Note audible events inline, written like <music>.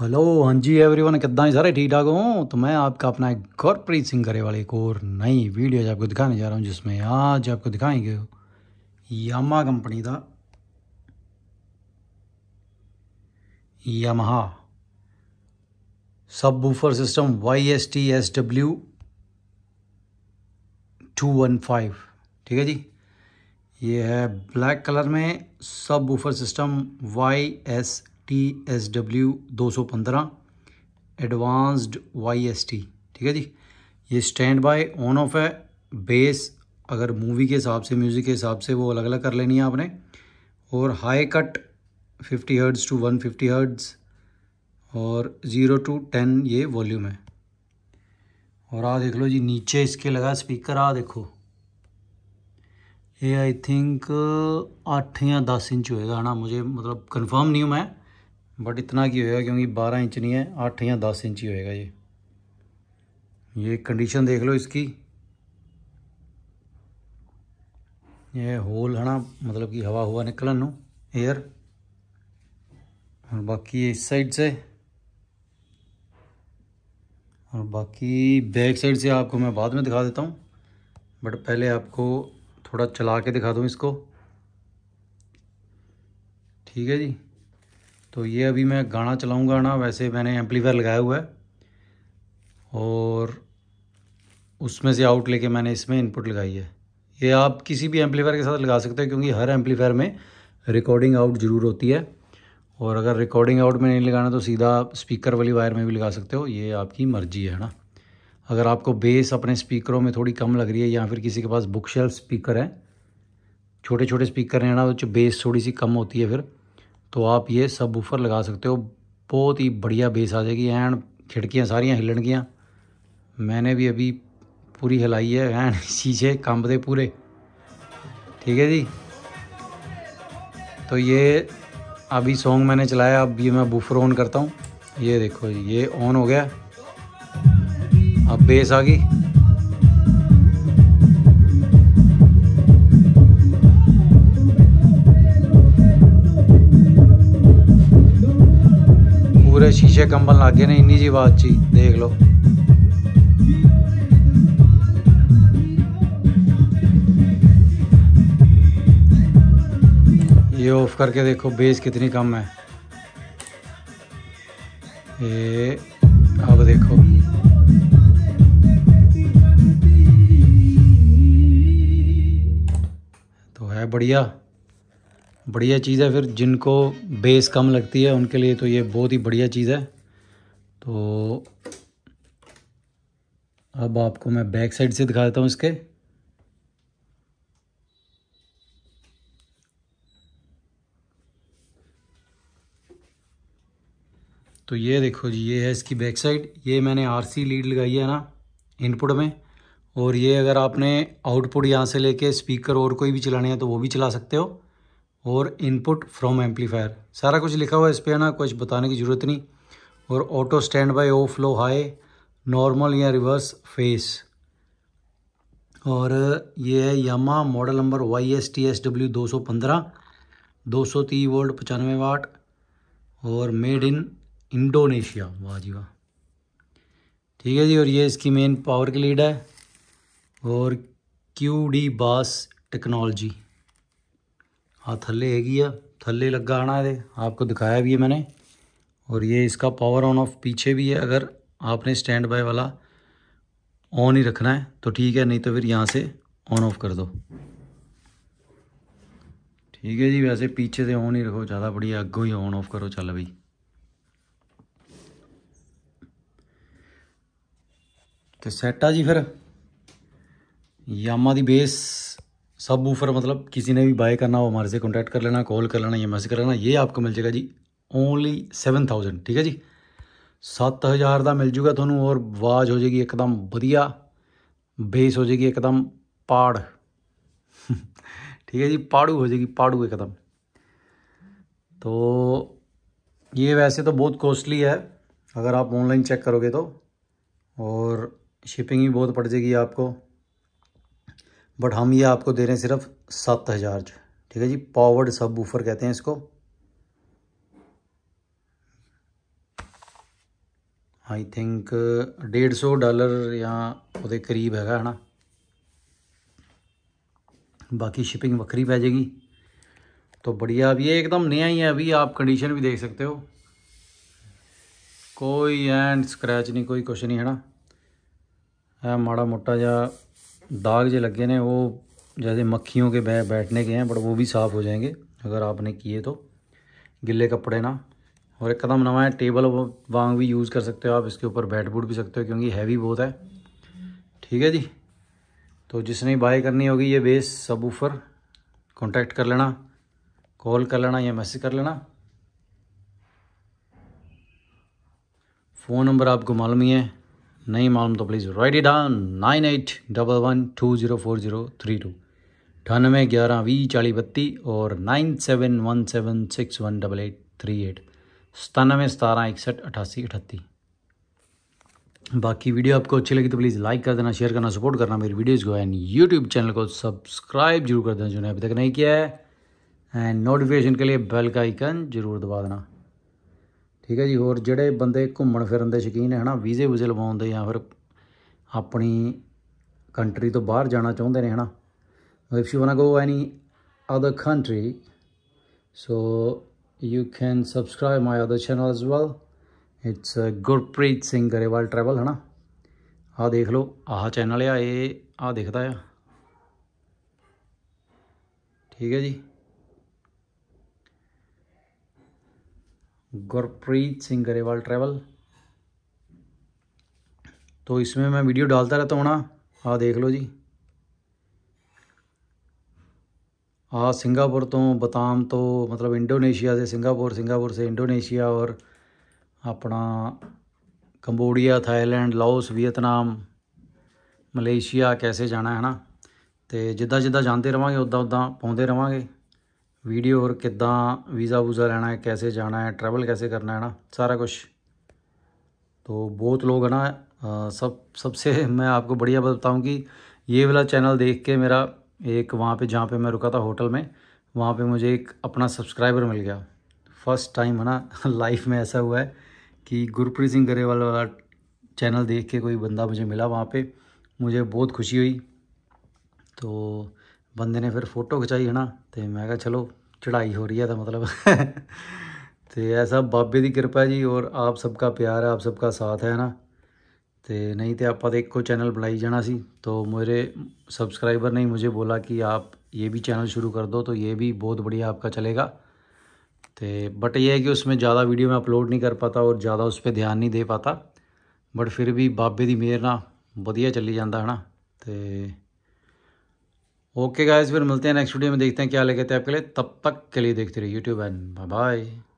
hello हाँ जी everyone कितना ही सारे ठीक ठाक हो तो मैं आपका अपना एक गौरप्रीत सिंह करे वाले एक और नई वीडियो आपको दिखाने जा रहा हूँ जिसमें आज आपको दिखाएंगे यामा कंपनी का Yamaha subwoofer system Y S T S W two one five ठीक है जी ये है ब्लैक कलर में subwoofer system Y S T S W दो सौ पंद्रह एडवांसड वाई एस टी ठीक है जी ये स्टैंड बाय ऑन ऑफ है बेस अगर मूवी के हिसाब से म्यूज़िक के हिसाब से वो अलग अलग कर लेनी है आपने और high cut fifty hertz to one fifty hertz और ज़ीरो टू टेन ये वॉल्यूम है और आ देख लो जी नीचे इसके लगा स्पीकर आ देखो ये आई थिंक आठ या दस इंच होएगा ना मुझे मतलब कंफर्म नहीं हूँ मैं बट इतना की होएगा क्योंकि बारह इंच नहीं है आठ या दस इंच ही होएगा ये ये कंडीशन देख लो इसकी ये होल है ना मतलब कि हवा हुआ निकलन नू एयर और बाकी इस साइड से और बाकी बैक साइड से आपको मैं बाद में दिखा देता हूँ बट पहले आपको थोड़ा चला के दिखा दूँ इसको ठीक है जी तो ये अभी मैं गाना चलाऊंगा ना वैसे मैंने एम्पलीफायर लगाया हुआ है और उसमें से आउट लेके मैंने इसमें इनपुट लगाई है ये आप किसी भी एम्पलीफायर के साथ लगा सकते हो क्योंकि हर एम्पलीफायर में रिकॉर्डिंग आउट ज़रूर होती है और अगर रिकॉर्डिंग आउट में नहीं लगाना तो सीधा स्पीकर वाली वायर में भी लगा सकते हो ये आपकी मर्जी है ना अगर आपको बेस अपने स्पीकरों में थोड़ी कम लग रही है या फिर किसी के पास बुक शेल्फ स्पीकर है छोटे छोटे स्पीकर हैं ना तो बेस थोड़ी सी कम होती है फिर तो आप ये सब ऊफर लगा सकते हो बहुत ही बढ़िया बेस आ जाएगी एंड खिड़कियाँ सारियाँ हिलन मैंने भी अभी पूरी हिलाई है एंड <laughs> शीशे कंबते पूरे ठीक है जी तो ये अभी सॉन्ग मैंने चलाया अब ये मैं बूफर ऑन करता हूँ ये देखो जी ये ऑन हो गया अब बेस आ गई शीशे कंबल लग गए ने इन्नी जी आवाज ची देख लो ये ऑफ करके देखो बेस कितनी कम है ये अब देखो तो है बढ़िया बढ़िया चीज़ है फिर जिनको बेस कम लगती है उनके लिए तो ये बहुत ही बढ़िया चीज़ है तो अब आपको मैं बैक साइड से दिखा देता हूँ इसके तो ये देखो जी ये है इसकी बैक साइड ये मैंने आरसी लीड लगाई है ना इनपुट में और ये अगर आपने आउटपुट यहाँ से लेके स्पीकर और कोई भी चलाने हैं तो वो भी चला सकते हो और इनपुट फ्रॉम एम्पलीफायर सारा कुछ लिखा हुआ है इस पर ना कुछ बताने की ज़रूरत नहीं और ऑटो स्टैंड बाई ओ फ्लो हाई नॉर्मल या रिवर्स फेस और ये है Yamaha model number Y S T S W दो सौ पंद्रह दो सौ तीस वोल्ट पचानवे वाट और मेड इन इंडोनेशिया वाह जी वाह ठीक है जी और ये इसकी मेन पावर की लीड है और क्यू डी बास टेक्नोलॉजी हाँ थल्ले हैगी है थल्ले लग आना है आपको दिखाया भी है मैंने और ये इसका पावर ऑन ऑफ पीछे भी है अगर आपने स्टैंड बाय वाला ऑन ही रखना है तो ठीक है नहीं तो फिर यहाँ से ऑन ऑफ कर दो ठीक है जी वैसे पीछे से ऑन ही रखो ज़्यादा बढ़िया अग्गों ही ऑन ऑफ करो चल भाई तो सैटा जी फिर यामा की बेस सब ऑफर मतलब किसी ने भी बाय करना हो हमारे से कॉन्टैक्ट कर लेना कॉल कर लेना या मैसेज कर लेना ये आपको मिल जाएगा जी ओनली सैवन थाउजेंड ठीक है जी सत्त हज़ार का मिल जूगा थोनू और आवाज़ हो जाएगी एकदम वधिया बेस हो जाएगी एकदम पाड़ <laughs> ठीक है जी पाड़ू हो जाएगी पाड़ू एकदम तो ये वैसे तो बहुत कॉस्टली है अगर आप ऑनलाइन चेक करोगे तो और शिपिंग भी बहुत पड़ जाएगी आपको बट हम ये आपको दे रहे हैं सिर्फ सात हज़ार ठीक है जी पावर्ड सब बूफर कहते हैं इसको आई थिंक uh, डेढ़ सौ डॉलर या ਉਹਦੇ ਕਰੀਬ है ना बाकी शिपिंग बकरी पै जाएगी तो बढ़िया अब ये एकदम नया ही है अभी आप कंडीशन भी देख सकते हो कोई एंड स्क्रैच नहीं कोई कुछ नहीं है ना है माड़ा मोटा जहा दाग जो लगे हैं वो जैसे मक्खियों के बै, बैठने के हैं बट वो भी साफ़ हो जाएंगे अगर आपने किए तो गिले कपड़े ना और एक कदम है टेबल वांग भी यूज़ कर सकते हो आप इसके ऊपर बैठ बूट भी सकते हो क्योंकि हैवी बहुत है ठीक है जी तो जिसने बाय करनी होगी ये बेस सब ऊपर कॉन्टैक्ट कर लेना कॉल कर लेना या मैसेज कर लेना फ़ोन नंबर आपको मालूम ही है नहीं मालूम तो please write it down nine eight double one two zero four zero three two अठानवे ग्यारह वी चाली बत्ती और nine seven one seven six one double eight three eight सतानवे सतारह इकसठ अठासी अठत्ती बाकी वीडियो आपको अच्छी लगी तो प्लीज़ लाइक कर देना शेयर करना सपोर्ट करना मेरी वीडियोज़ को एंड यूट्यूब चैनल को सब्सक्राइब जरूर कर देना जिन्होंने अभी तक नहीं किया है एंड नोटिफिकेशन के लिए बेल का आइकन जरूर दबा देना ਠੀਕ ਹੈ ਜੀ ਹੋਰ ਜਿਹੜੇ ਬੰਦੇ ਘੁੰਮਣ ਫਿਰਨ ਦੇ ਸ਼ਕੀਨ ਹੈ ਹਨਾ ਵੀਜ਼ੇ ਵੀਜ਼ੇ ਲਵਾਉਂਦੇ ਆ ਜਾਂ ਫਿਰ ਆਪਣੀ ਕੰਟਰੀ ਤੋਂ ਬਾਹਰ ਜਾਣਾ ਚਾਹੁੰਦੇ ਨੇ ਹਨਾ if you want go any other country so you can subscribe my other channel as well it's Gurpreet Singh Grewal travel ਹਨਾ ਆ ਦੇਖ ਲਓ ਆਹ ਚੈਨਲ ਆ ਇਹ ਆ ਦਿਖਦਾ ਆ ਠੀਕ ਹੈ ਜੀ गुरप्रीत सिंह गरेवाल ट्रैवल तो इसमें मैं वीडियो डालता रहता हूँ ना ਆ ਦੇਖ ਲਓ ਜੀ ਆ ਸਿੰਗਾपुर ਤੋਂ ਬਤਾਮ ਤੋਂ ਮਤਲਬ ਇੰਡੋਨੇਸ਼ੀਆ ਦੇ ਸਿੰਗਾपुर ਸਿੰਗਾपुर ਸੇ ਇੰਡੋਨੇਸ਼ੀਆ ਔਰ ਆਪਣਾ Cambodia Thailand Laos Vietnam Malaysia ਕੈਸੇ ਜਾਣਾ ਹੈ ਨਾ ਤੇ ਜਿੱਦਾਂ ਜਿੱਦਾਂ ਜਾਂਦੇ ਰਵਾਂਗੇ ਉਦਾਂ ਉਦਾਂ ਪਾਉਂਦੇ ਰਵਾਂਗੇ वीडियो और किदा वीज़ा वूज़ा लेना है कैसे जाना है ट्रैवल कैसे करना है ना सारा कुछ तो बहुत लोग है ना सब सबसे <laughs> मैं आपको बढ़िया बताऊं कि ये वाला चैनल देख के मेरा एक वहाँ पे जहाँ पे मैं रुका था होटल में वहाँ पे मुझे एक अपना सब्सक्राइबर मिल गया फर्स्ट टाइम है ना लाइफ <laughs> में ऐसा हुआ है कि गुरप्रीत सिंह गरेवाल वाला चैनल देख के कोई बंदा मुझे मिला वहाँ पर मुझे बहुत खुशी हुई तो ਬੰਦੇ ਨੇ ਫਿਰ ਫੋਟੋ ਖਿਚਾਈ ਹਨਾ ਤੇ ਮੈਂ ਕਿਹਾ ਚਲੋ ਚੜਾਈ ਹੋ ਰਹੀ ਹੈ ਤਾਂ ਮਤਲਬ ਤੇ ਇਹ ਸਭ ਬਾਬੇ ਦੀ ਕਿਰਪਾ ਜੀ ਔਰ ਆਪ ਸਭ ਦਾ ਪਿਆਰ ਆਪ ਸਭ ਦਾ ਸਾਥ ਹੈ ਨਾ ਤੇ नहीं तो आप ਇੱਕੋ ਚੈਨਲ ਬਣਾਈ ਜਾਣਾ ਸੀ तो मेरे सब्सक्राइबर ने ही मुझे बोला कि आप ये भी चैनल शुरू कर दो तो ये भी बहुत बढ़िया आपका चलेगा तो बट ये है कि उसमें ज़्यादा वीडियो मैं अपलोड नहीं कर पाता और ज़्यादा उस पर ध्यान नहीं दे पाता बट फिर भी बाबे की मेहर ना ਵਧੀਆ ਚੱਲੀ ਜਾਂਦਾ ਹਨਾ ਤੇ ओके गाइस फिर मिलते हैं नेक्स्ट वीडियो में देखते हैं क्या लगे थे आपके लिए तब तक के लिए देखते रहिए यूट्यूब एंड बाय